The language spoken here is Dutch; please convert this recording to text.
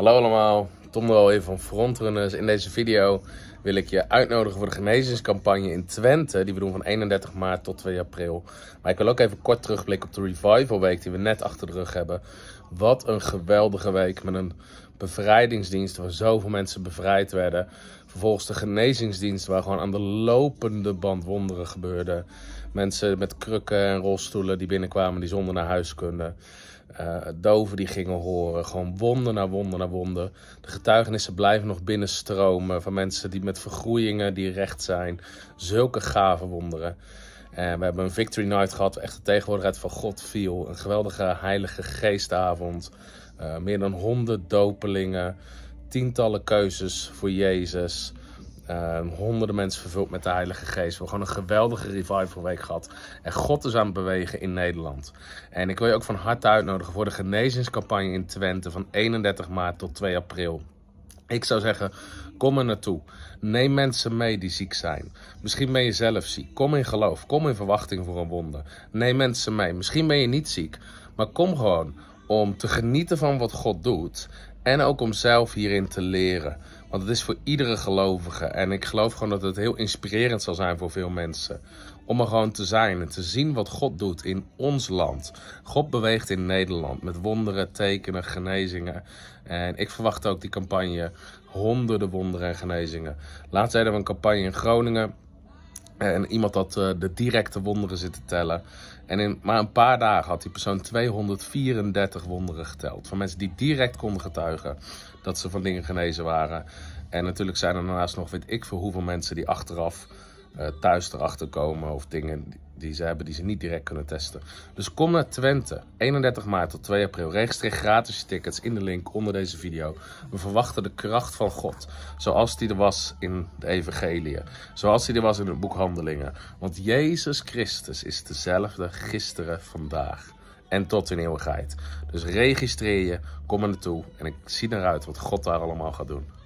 Hallo allemaal, Tom de even van Frontrunners. In deze video wil ik je uitnodigen voor de genezingscampagne in Twente. Die we doen van 31 maart tot 2 april. Maar ik wil ook even kort terugblikken op de Revival Week die we net achter de rug hebben. Wat een geweldige week met een bevrijdingsdienst, waar zoveel mensen bevrijd werden. Vervolgens de genezingsdienst, waar gewoon aan de lopende band wonderen gebeurden. Mensen met krukken en rolstoelen die binnenkwamen, die zonder naar huis konden. Eh, doven die gingen horen. Gewoon wonder na wonder na wonder. De getuigenissen blijven nog binnenstromen van mensen die met vergroeiingen die recht zijn. Zulke gave wonderen. En we hebben een Victory Night gehad. Echt de tegenwoordigheid van God viel. Een geweldige heilige geestavond. Eh, meer dan honderd dopelingen. Tientallen keuzes voor Jezus. Eh, honderden mensen vervuld met de Heilige Geest. We hebben gewoon een geweldige revival week gehad. En God is aan het bewegen in Nederland. En ik wil je ook van harte uitnodigen voor de genezingscampagne in Twente van 31 maart tot 2 april. Ik zou zeggen, kom er naartoe. Neem mensen mee die ziek zijn. Misschien ben je zelf ziek. Kom in geloof. Kom in verwachting voor een wonder. Neem mensen mee. Misschien ben je niet ziek. Maar kom gewoon om te genieten van wat God doet en ook om zelf hierin te leren. Want het is voor iedere gelovige. En ik geloof gewoon dat het heel inspirerend zal zijn voor veel mensen. Om er gewoon te zijn en te zien wat God doet in ons land. God beweegt in Nederland met wonderen, tekenen, genezingen. En ik verwacht ook die campagne honderden wonderen en genezingen. Laatst zeiden we een campagne in Groningen en iemand had eh, de directe wonderen zitten tellen. En in maar een paar dagen had die persoon 234 wonderen geteld. Van mensen die direct konden getuigen dat ze van dingen genezen waren. En natuurlijk zijn er daarnaast nog, weet ik veel hoeveel mensen die achteraf eh, thuis erachter komen of dingen die ze hebben die ze niet direct kunnen testen. Dus kom naar Twente, 31 maart tot 2 april. Registreer gratis tickets in de link onder deze video. We verwachten de kracht van God, zoals die er was in de evangelie, zoals die er was in het boek Handelingen. Want Jezus Christus is dezelfde gisteren, vandaag en tot in eeuwigheid. Dus registreer je, kom er naartoe en ik zie eruit wat God daar allemaal gaat doen.